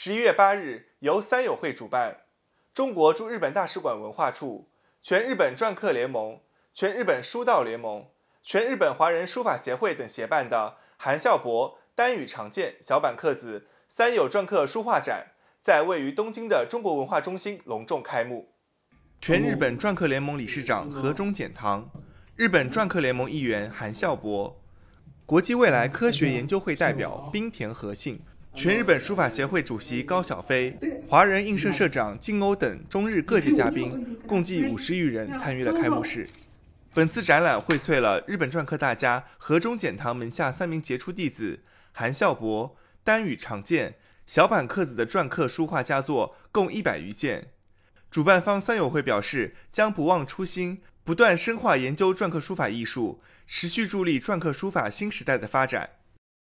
十一月八日，由三友会主办，中国驻日本大使馆文化处、全日本篆刻联盟、全日本书道联盟、全日本华人书法协会等协办的韩孝伯丹羽长健、小坂克子三友篆刻书画展，在位于东京的中国文化中心隆重开幕。全日本篆刻联盟理事长河中简堂、日本篆刻联盟议员韩孝博、国际未来科学研究会代表冰田和信。全日本书法协会主席高晓飞、华人印社社长金欧等中日各界嘉宾 共计五十余人参与了开幕式。本次展览荟萃了日本篆刻大家河中简堂门下三名杰出弟子韩孝伯、丹羽长健、小坂克子的篆刻书画佳作，共一百余件。主办方三友会表示，将不忘初心，不断深化研究篆刻书法艺术，持续助力篆刻书法新时代的发展。